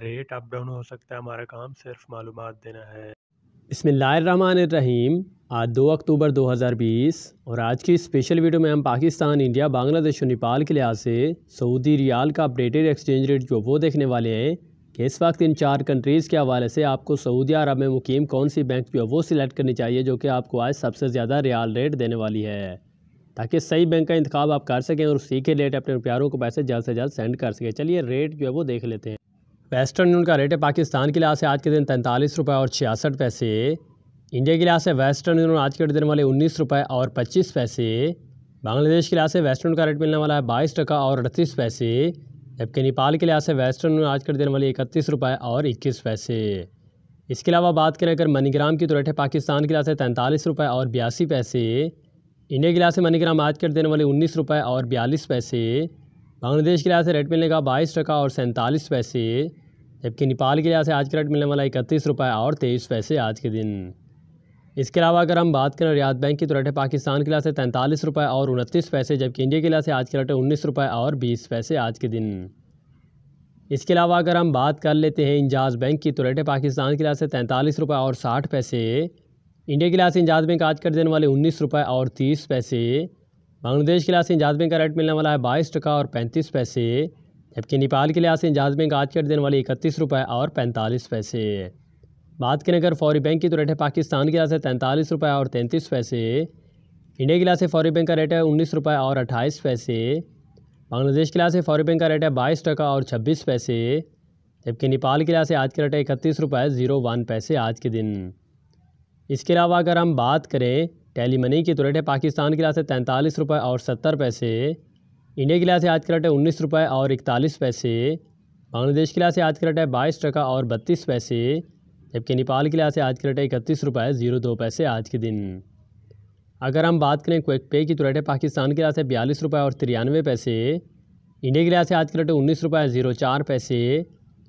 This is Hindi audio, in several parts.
रेट अप डाउन हो सकता है हमारा काम सिर्फ मालूम देना है इसमें रहीम आज 2 अक्टूबर 2020 और आज की स्पेशल वीडियो में हम पाकिस्तान इंडिया बांग्लादेश और नेपाल के लिहाज से सऊदी रियाल का अपडेटेड एक्सचेंज रेट जो वो देखने वाले हैं कि इस वक्त इन चार कंट्रीज़ के हवाले से आपको सऊदी अरब में मुकीम कौन सी बैंक जो है वो सिलेक्ट करनी चाहिए जो कि आपको आज सबसे ज़्यादा रियाल रेट देने वाली है ताकि सही बैंक का इंतखब आप कर सकें और सीखे रेट अपने प्यारों को पैसे जल्द से जल्द सेंड कर सकें चलिए रेट जो है वो देख लेते हैं वेस्टर्न यूनियन का रेट है पाकिस्तान के लिहाज से आज के दिन तैंतालीस रुपये और छियासठ पैसे इंडिया के लिहाज से वेस्टर्न यूनियन आज के दिन वाले उन्नीस रुपये और पच्चीस पैसे बांग्लादेश के लिहाज से वेस्टर्न का रेट मिलने वाला है बाईस टका और अड़तीस पैसे जबकि नेपाल के लिहाज से वेस्टर्न यूनियन आज के दिन वाले इकतीस रुपये और इक्कीस पैसे इसके अलावा बात करें अगर मनीग्राम की तो रेट है पाकिस्तान के लिहाज से तैंतालीस रुपये और बयासी पैसे इंडिया के लिहाज से मनीग्राम आज के दिन वाले उन्नीस रुपये और बयालीस पैसे बांग्लादेश के लिहाज से रेट मिलने का बाईस टका और सैंतालीस पैसे जबकि नेपाल के लिहाज से आज का रेट मिलने वाला इकतीस रुपये और तेईस पैसे आज के दिन इसके अलावा अगर हम बात करें रियाद बैंक की तो रेट है पाकिस्तान के लिहाज से तैंतालीस रुपये और उनतीस पैसे जबकि इंडिया के लिहाज से आज का रेट है उन्नीस रुपये और बीस पैसे आज के दिन इसके अलावा अगर हम बात कर लेते हैं इंजाज बैंक की तो रेट है पाकिस्तान के लिहाज से तैंतालीस रुपये और साठ पैसे इंडिया के लिहाज से इंजाज बैंक आज कर देने वाले उन्नीस रुपये और तीस पैसे बांग्लादेश के लिहाज से इंजाज बैंक का रेट मिलने वाला है बाईस टका और पैंतीस पैसे जबकि नेपाल के लिहाज से इंजाज बैंक आज के दिन वाले इकतीस रुपये और पैंतालीस पैसे बात करें अगर फौरी बैंक की तो रेट है पाकिस्तान के लिहाज से तैंतालीस रुपये और तैंतीस पैसे इंडिया के लिहाज से फौरी बैंक का रेट है उन्नीस रुपये और अट्ठाईस पैसे बांग्लादेश के लिहाज से फौरी बैंक का रेट है बाईस टका और छब्बीस पैसे जबकि नेपाल के लिहाज से आज का रेट है इकतीस रुपये ज़ीरो वन पैसे आज के दिन इसके अलावा अगर हम बात करें टेली मनी की तो रेट है पाकिस्तान के लिहाज से तैंतालीस रुपये और सत्तर पैसे इंडिया के लिहाज से आज का रेट है उन्नीस रुपये और इकतालीस पैसे बांग्लादेश के लिहाज से आज का रेट है बाईस टका और बत्तीस पैसे जबकि नेपाल के लिहाज से आज का रेट है इकतीस रुपये ज़ीरो दो पैसे आज के दिन अगर हम बात करें क्विक पे की तो रेट है पाकिस्तान के लिहाज से बयालीस रुपये और तिरानवे पैसे इंडिया के लिहाज से आज का रेट है उन्नीस रुपये ज़ीरो चार पैसे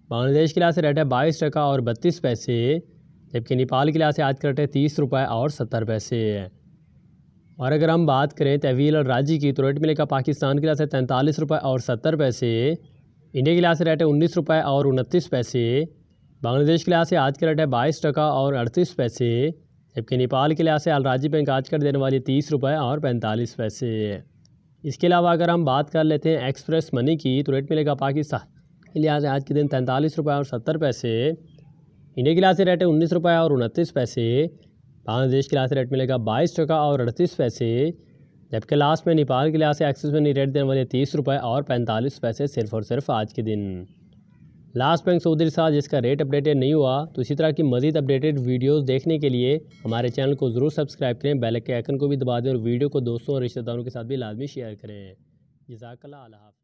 बांग्लादेश के लिहाज से रेट है बाईस टका और बत्तीस पैसे जबकि नेपाल के लिहाज से आज का रेट है तीस रुपये और सत्तर पैसे और अगर हम बात करें तहवील और राज्य की तो रेट मिलेगा पाकिस्तान के लिहाज से तैंतालीस रुपये और सत्तर पैसे इंडिया के लिहाज से रेट है उन्नीस रुपये और उनतीस पैसे बांग्लादेश के लिहाज से आज का रेट है बाईस टका और अड़तीस पैसे जबकि नेपाल के लिहाज से अलराजी बैंक आज कर देने वाली तीस रुपये और पैंतालीस पैसे इसके अलावा अगर हम बात कर लेते हैं एक्सप्रेस मनी की तो रेट मिलेगा पाकिस्तान के लिहाज से आज के दिन तैंतालीस रुपये और सत्तर पैसे इंडिया के लिहाज से रेट है उन्नीस रुपये और उनतीस पैसे बांग्लादेश के लिहाज से रेट मिलेगा बाईस टका और अड़तीस पैसे जबकि लास्ट में नेपाल के लिहाज से एक्सिस मनी रेट देने वाले तीस रुपये और पैंतालीस पैसे सिर्फ और सिर्फ आज के दिन लास्ट बैंक सऊदी साथ जिसका रेट अपडेटेड नहीं हुआ तो इसी तरह की मजीद अपडेटेड वीडियोस देखने के लिए हमारे चैनल को ज़रूर सब्सक्राइब करें बेल के आइकन को भी दबा दें और वीडियो को दोस्तों और रिश्तेदारों के साथ भी लाजमी शेयर करें जजाकल्ला